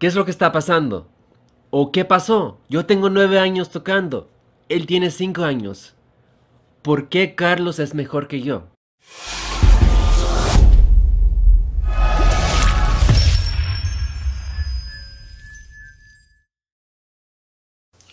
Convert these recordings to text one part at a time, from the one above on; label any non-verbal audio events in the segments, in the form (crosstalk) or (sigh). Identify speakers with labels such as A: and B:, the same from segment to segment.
A: ¿Qué es lo que está pasando? ¿O qué pasó? Yo tengo nueve años tocando. Él tiene cinco años. ¿Por qué Carlos es mejor que yo?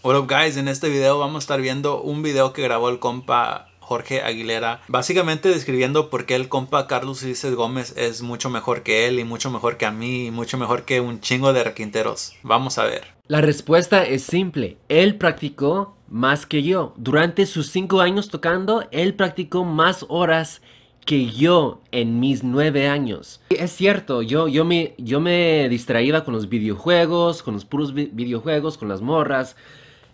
B: Hola guys, en este video vamos a estar viendo un video que grabó el compa Jorge Aguilera, básicamente describiendo por qué el compa Carlos Ulises Gómez es mucho mejor que él y mucho mejor que a mí y mucho mejor que un chingo de
A: requinteros. Vamos a ver. La respuesta es simple. Él practicó más que yo. Durante sus cinco años tocando, él practicó más horas que yo en mis nueve años. Es cierto, yo, yo, me, yo me distraía con los videojuegos, con los puros videojuegos, con las morras,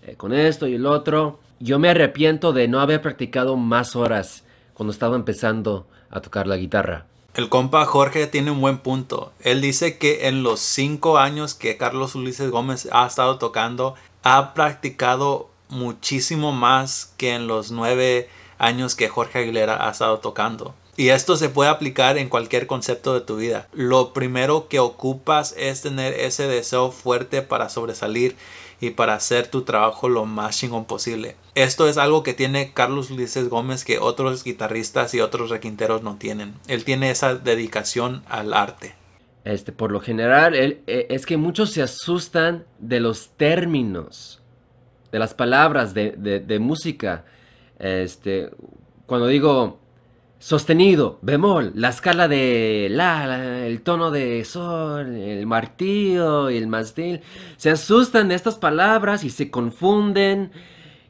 A: eh, con esto y el otro. Yo me arrepiento de no haber practicado más horas cuando estaba empezando a tocar la guitarra.
B: El compa Jorge tiene un buen punto. Él dice que en los cinco años que Carlos Ulises Gómez ha estado tocando, ha practicado muchísimo más que en los nueve años que Jorge Aguilera ha estado tocando. Y esto se puede aplicar en cualquier concepto de tu vida. Lo primero que ocupas es tener ese deseo fuerte para sobresalir y para hacer tu trabajo lo más chingón posible. Esto es algo que tiene Carlos Ulises Gómez que otros guitarristas y otros requinteros no tienen.
A: Él tiene esa dedicación al arte. Este, por lo general, e, es que muchos se asustan de los términos, de las palabras de, música. Este, cuando digo Sostenido, bemol, la escala de la, el tono de sol, el martillo y el mastil. Se asustan de estas palabras y se confunden.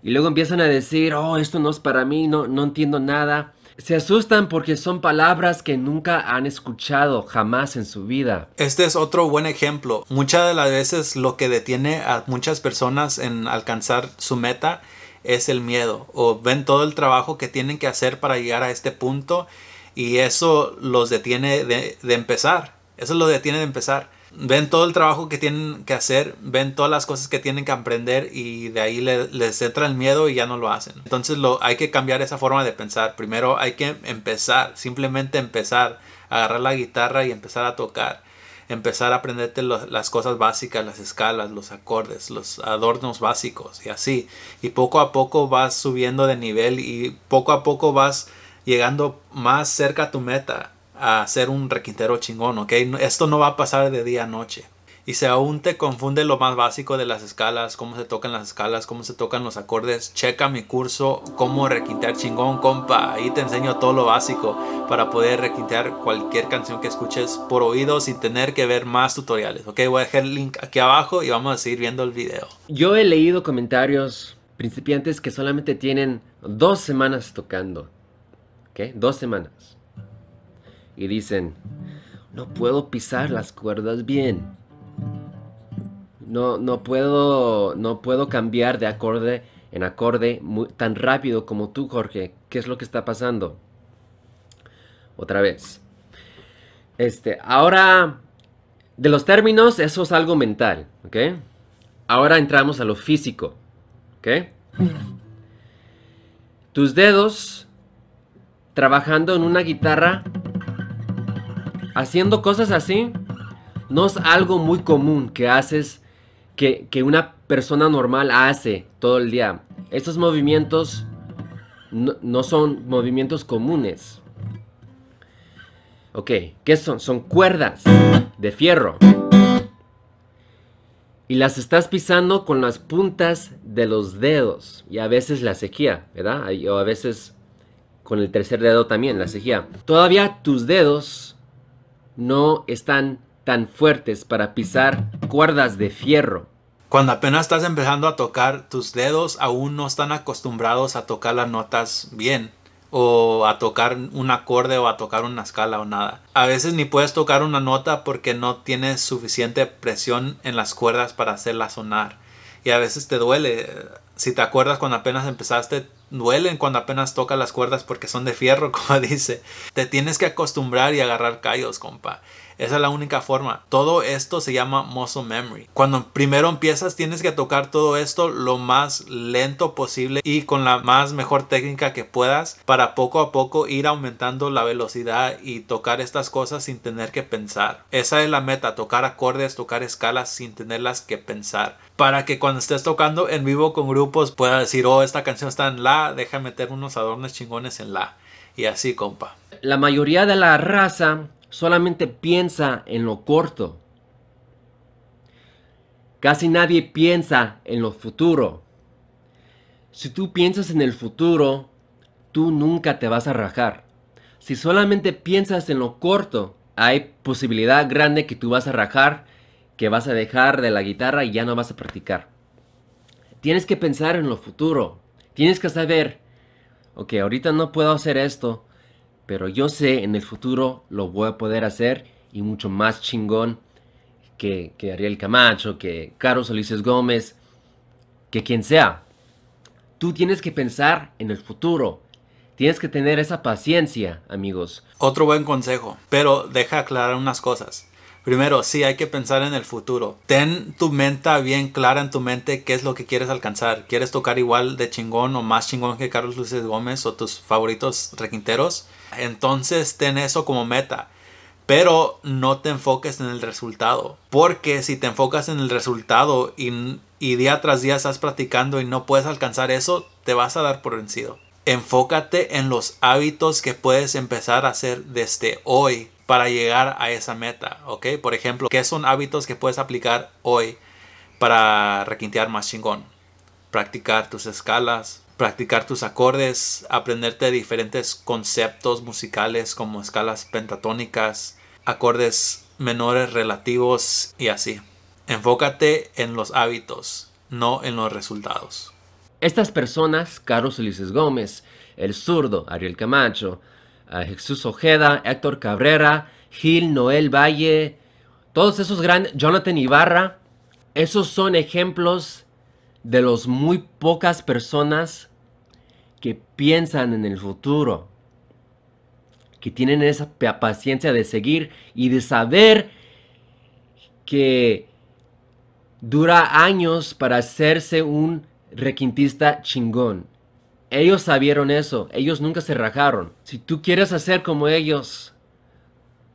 A: Y luego empiezan a decir, oh, esto no es para mí, no, no entiendo nada. Se asustan porque son palabras que nunca han escuchado jamás en su vida. Este es otro buen ejemplo.
B: Muchas de las veces lo que detiene a muchas personas en alcanzar su meta es el miedo o ven todo el trabajo que tienen que hacer para llegar a este punto y eso los detiene de, empezar. Eso los detiene de empezar. Ven todo el trabajo que tienen que hacer, ven todas las cosas que tienen que aprender y de ahí les entra el miedo y ya no lo hacen. Entonces lo, hay que cambiar esa forma de pensar. Primero hay que empezar, simplemente empezar, a agarrar la guitarra y empezar a tocar empezar a aprenderte las cosas básicas, las escalas, los acordes, los adornos básicos y así. Y poco a poco vas subiendo de nivel y poco a poco vas llegando más cerca a tu meta a ser un requintero chingón, ¿ok? Esto no va a pasar de día a noche y si aún te confunde lo más básico de las escalas, cómo se tocan las escalas, cómo se tocan los acordes, checa mi curso Cómo requintear chingón, compa. Ahí te enseño todo lo básico para poder requintear cualquier canción que escuches por oído sin tener que ver más tutoriales. Ok, voy a dejar el link aquí abajo y vamos a seguir viendo el video.
A: Yo he leído comentarios principiantes que solamente tienen dos semanas tocando. ¿Ok? Dos semanas. Y dicen, no puedo pisar las cuerdas bien no, puedo, no puedo cambiar de acorde en acorde tan rápido como tú, Jorge. ¿Qué es lo que está pasando? Otra vez. Este, ahora, de los términos, eso es algo mental, Ahora entramos a lo físico, ¿ok? Tus dedos trabajando en una guitarra, haciendo cosas así, no es algo muy común que haces que, una persona normal hace todo el día. Estos movimientos no, son movimientos comunes. Ok, ¿qué son? Son cuerdas de fierro. Y las estás pisando con las puntas de los dedos. Y a veces la sequía, ¿verdad? O a veces con el tercer dedo también, la sequía. Todavía tus dedos no están tan fuertes para pisar cuerdas de fierro. Cuando apenas estás empezando a tocar, tus dedos aún no están
B: acostumbrados a tocar las notas bien o a tocar un acorde o a tocar una escala o nada. A veces ni puedes tocar una nota porque no tienes suficiente presión en las cuerdas para hacerla sonar. Y a veces te duele si te acuerdas cuando apenas empezaste, duelen cuando apenas tocas las cuerdas porque son de fierro, (laughs) como dice. Te tienes que acostumbrar y agarrar callos, compa. Esa es la única forma. Todo esto se llama muscle memory. Cuando primero empiezas tienes que tocar todo esto lo más lento posible y con la más mejor técnica que puedas para poco a poco ir aumentando la velocidad y tocar estas cosas sin tener que pensar. Esa es la meta, tocar acordes, tocar escalas sin tenerlas que pensar. Para que cuando estés tocando en vivo con grupo pueda decir, oh, esta canción está en la, deja meter unos adornos chingones en la. Y así, compa.
A: La mayoría de la raza solamente piensa en lo corto. Casi nadie piensa en lo futuro. Si tú piensas en el futuro, tú nunca te vas a rajar. Si solamente piensas en lo corto, hay posibilidad grande que tú vas a rajar, que vas a dejar de la guitarra y ya no vas a practicar. Tienes que pensar en lo futuro. Tienes que saber, ok, ahorita no puedo hacer esto, pero yo sé en el futuro lo voy a poder hacer y mucho más chingón que, Ariel Camacho, que Carlos Ulises Gómez, que quien sea. Tú tienes que pensar en el futuro. Tienes que tener esa paciencia, amigos. Otro buen consejo, pero deja aclarar unas cosas. Primero, sí, hay que pensar en el futuro.
B: Ten tu mente bien clara en tu mente qué es lo que quieres alcanzar. ¿Quieres tocar igual de chingón o más chingón que Carlos Luis Gómez o tus favoritos requinteros? Entonces, ten eso como meta. Pero no te enfoques en el resultado. Porque si te enfocas en el resultado y día tras día estás practicando y no puedes alcanzar eso, te vas a dar por vencido. Enfócate en los hábitos que puedes empezar a hacer desde hoy para llegar a esa meta, ¿ok? Por ejemplo, ¿qué son hábitos que puedes aplicar hoy para requintear más chingón? Practicar tus escalas, practicar tus acordes, aprenderte diferentes conceptos musicales como escalas pentatónicas, acordes menores relativos y así.
A: Enfócate en los hábitos, no en los resultados. Estas personas, Carlos Ulises Gómez, El Zurdo, Ariel Camacho, eh, Jesús Ojeda, Héctor Cabrera, Gil Noel Valle, todos esos grandes, Jonathan Ibarra, esos son ejemplos de los muy pocas personas que piensan en el futuro, que tienen esa paciencia de seguir y de saber que dura años para hacerse un requintista chingón. Ellos sabieron eso, ellos nunca se rajaron. Si tú quieres hacer como ellos,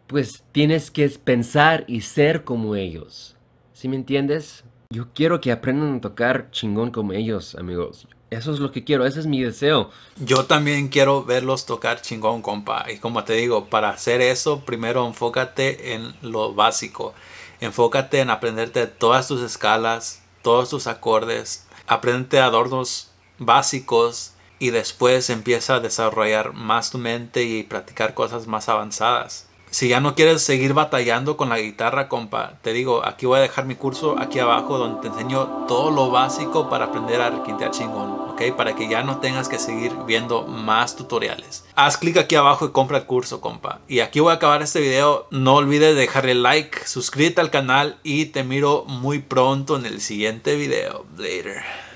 A: pues tienes que pensar y ser como ellos. ¿Sí me entiendes? Yo quiero que aprendan a tocar chingón como ellos, amigos. Eso es lo que quiero, ese es mi deseo. Yo también quiero verlos tocar chingón, compa. Y como te digo, para
B: hacer eso, primero enfócate en lo básico. Enfócate en aprenderte todas tus escalas, todos tus acordes, aprende adornos básicos y después empieza a desarrollar más tu mente y practicar cosas más avanzadas si ya no quieres seguir batallando con la guitarra, compa, te digo, aquí voy a dejar mi curso aquí abajo donde te enseño todo lo básico para aprender a requintear chingón, ¿ok? Para que ya no tengas que seguir viendo más tutoriales. Haz clic aquí abajo y compra el curso, compa. Y aquí voy a acabar este video. No olvides dejarle like, suscríbete al canal y te miro muy pronto en el siguiente video. Later.